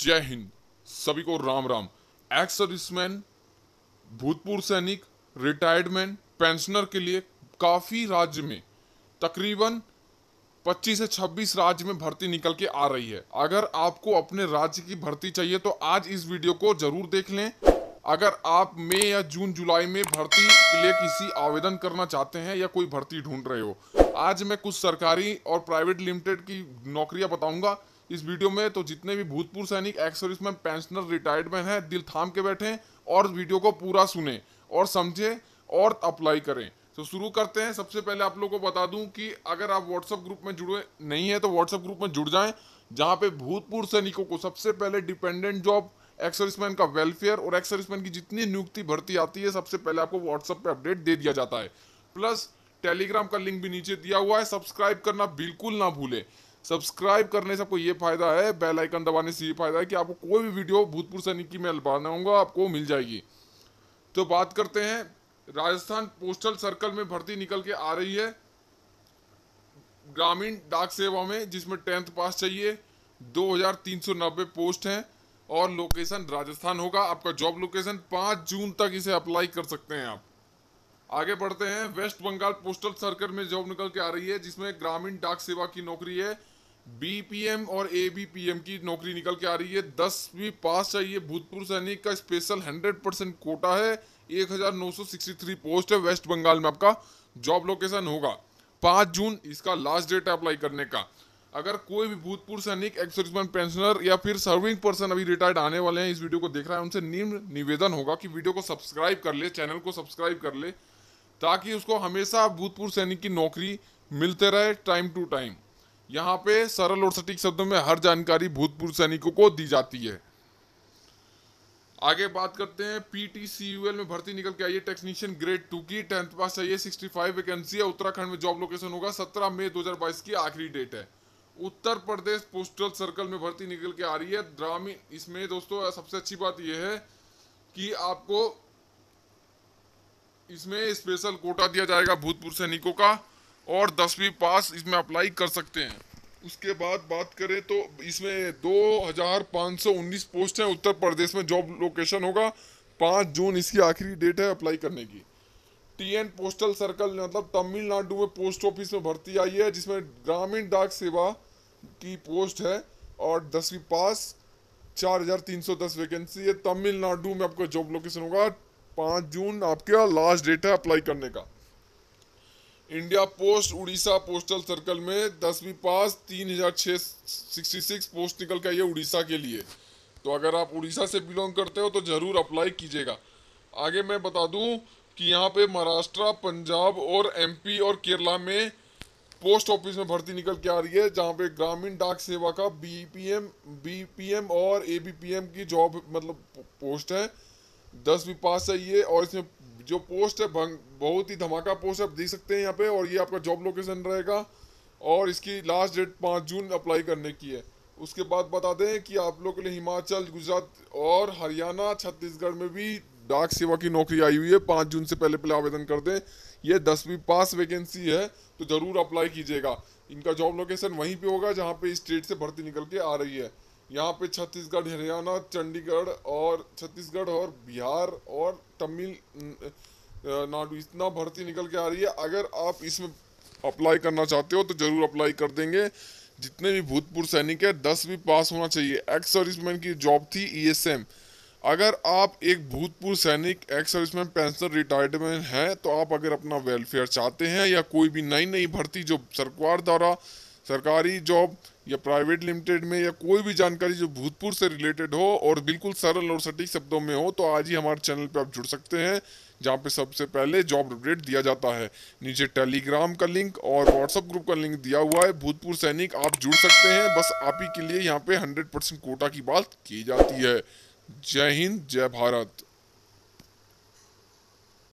जय हिंद सभी को राम राम एक्स सर्विसमैन भूतपूर्व सैनिक रिटायर्डमैन पेंशनर के लिए काफ़ी राज्य में तकरीबन 25 से 26 राज्य में भर्ती निकल के आ रही है अगर आपको अपने राज्य की भर्ती चाहिए तो आज इस वीडियो को ज़रूर देख लें अगर आप मई या जून जुलाई में भर्ती के लिए किसी आवेदन करना चाहते हैं या कोई भर्ती ढूंढ रहे हो आज मैं कुछ सरकारी और प्राइवेट लिमिटेड की नौकरियां बताऊंगा इस वीडियो में तो जितने भी भूतपूर्व सैनिक एक्स सर्विसमैन पेंशनर रिटायर्डमैन है दिल थाम के बैठे और वीडियो को पूरा सुने और समझें और अप्लाई करें तो शुरू करते हैं सबसे पहले आप लोगों को बता दूं कि अगर आप व्हाट्सएप ग्रुप में जुड़े नहीं है तो व्हाट्सएप ग्रुप में जुड़ जाएं जहां पे भूतपूर्व सैनिकों को सबसे पहले डिपेंडेंट जॉब एक्सरिसमैन का वेलफेयर और एक्सरिसमैन की जितनी नियुक्ति भर्ती आती है सबसे पहले आपको व्हाट्सएप पे अपडेट दे दिया जाता है प्लस टेलीग्राम का लिंक भी नीचे दिया हुआ है सब्सक्राइब करना बिल्कुल ना भूले सब्सक्राइब करने से आपको ये फायदा है बेल आइकन दबाने से ये फायदा है कि आपको कोई भी वीडियो भूतपूर्व सैनिक की मैं बनाऊंगा आपको मिल जाएगी तो बात करते हैं राजस्थान पोस्टल सर्कल में भर्ती निकल के आ रही है ग्रामीण डाक सेवा में जिसमें टेंथ पास चाहिए दो पोस्ट हैं और लोकेशन राजस्थान होगा आपका जॉब लोकेशन पांच जून तक इसे अप्लाई कर सकते हैं आप आगे बढ़ते हैं वेस्ट बंगाल पोस्टल सर्कल में जॉब निकल के आ रही है जिसमें ग्रामीण डाक सेवा की नौकरी है बीपीएम और एबीपीएम की नौकरी निकल के आ रही है दस भी पास चाहिए भूतपूर्व सैनिक का स्पेशल हंड्रेड परसेंट कोटा है एक हजार नौ सौ सिक्सटी थ्री पोस्ट है वेस्ट बंगाल में आपका जॉब लोकेशन होगा पाँच जून इसका लास्ट डेट है अप्लाई करने का अगर कोई भी भूतपूर्व सैनिक एक्सर्समैन पेंशनर या फिर सर्विंग पर्सन अभी रिटायर्ड आने वाले हैं इस वीडियो को देख रहा है उनसे निम्न निवेदन होगा कि वीडियो को सब्सक्राइब कर ले चैनल को सब्सक्राइब कर ले ताकि उसको हमेशा भूतपूर्व सैनिक की नौकरी मिलते रहे टाइम टू टाइम यहाँ पे सरल और सटीक शब्दों में हर जानकारी भूतपूर्व सैनिकों को दी जाती है आगे बात करते हैं पीटीसीयूएल में भर्ती निकल के आई है टेक्नीशियन ग्रेड टू की टेंथ पास चाहिए सिक्सटी फाइव वैकेंसी है उत्तराखंड में जॉब लोकेशन होगा सत्रह मई 2022 की आखिरी डेट है उत्तर प्रदेश पोस्टल सर्कल में भर्ती निकल के आ रही है ग्रामीण इसमें दोस्तों सबसे अच्छी बात यह है कि आपको इसमें स्पेशल कोटा दिया जाएगा भूतपूर्व सैनिकों का और दसवीं पास इसमें अप्लाई कर सकते हैं उसके बाद बात करें तो इसमें दो हजार पाँच सौ उन्नीस पोस्ट हैं उत्तर प्रदेश में जॉब लोकेशन होगा पाँच जून इसकी आखिरी डेट है अप्लाई करने की टीएन पोस्टल सर्कल मतलब तमिलनाडु में पोस्ट ऑफिस में भर्ती आई है जिसमें ग्रामीण डाक सेवा की पोस्ट है और दसवीं पास 4,310 वैकेंसी है तमिलनाडु में आपका जॉब लोकेशन होगा पाँच जून आपका लास्ट डेट है अप्लाई करने का India post Orissa postal circle में दसवीं पास तीन हज़ार छः सिक्सटी सिक्स पोस्ट निकल आई है उड़ीसा के लिए तो अगर आप उड़ीसा से बिलोंग करते हो तो ज़रूर अप्लाई कीजिएगा आगे मैं बता दूं कि यहाँ पे महाराष्ट्र पंजाब और एमपी और केरला में पोस्ट ऑफिस में भर्ती निकल के आ रही है जहाँ पे ग्रामीण डाक सेवा का बीपीएम बीपीएम और एबीपीएम की जॉब मतलब पोस्ट है दसवीं पास है ये और इसमें जो पोस्ट है बहुत ही धमाका पोस्ट आप देख सकते हैं यहाँ पे और ये आपका जॉब लोकेशन रहेगा और इसकी लास्ट डेट पाँच जून अप्लाई करने की है उसके बाद बता दें कि आप लोग के लिए हिमाचल गुजरात और हरियाणा छत्तीसगढ़ में भी डाक सेवा की नौकरी आई हुई है पाँच जून से पहले पहले आवेदन कर दें ये दसवीं पास वैकेंसी है तो ज़रूर अप्लाई कीजिएगा इनका जॉब लोकेशन वहीं पे होगा जहाँ पे स्टेट से भर्ती निकल के आ रही है यहाँ पे छत्तीसगढ़ हरियाणा चंडीगढ़ और छत्तीसगढ़ और बिहार और तमिल नाडु इतना भर्ती निकल के आ रही है अगर आप इसमें अप्लाई करना चाहते हो तो ज़रूर अप्लाई कर देंगे जितने भी भूतपूर्व सैनिक है दस भी पास होना चाहिए एक्स सर्विसमैन की जॉब थी ईएसएम e अगर आप एक भूतपूर्व सैनिक एक्स सर्विसमैन पेंशन रिटायर्डमैन हैं तो आप अगर अपना वेलफेयर चाहते हैं या कोई भी नई नई भर्ती जो सरकार द्वारा सरकारी जॉब या प्राइवेट लिमिटेड में या कोई भी जानकारी जो भूतपूर्व से रिलेटेड हो और बिल्कुल सरल और सटीक शब्दों में हो तो आज ही हमारे चैनल पर आप जुड़ सकते हैं जहाँ पे सबसे पहले जॉब अपडेट दिया जाता है नीचे टेलीग्राम का लिंक और व्हाट्सएप ग्रुप का लिंक दिया हुआ है भूतपूर्व सैनिक आप जुड़ सकते हैं बस आप ही के लिए यहाँ पे 100 परसेंट कोटा की बात की जाती है जय हिंद जय भारत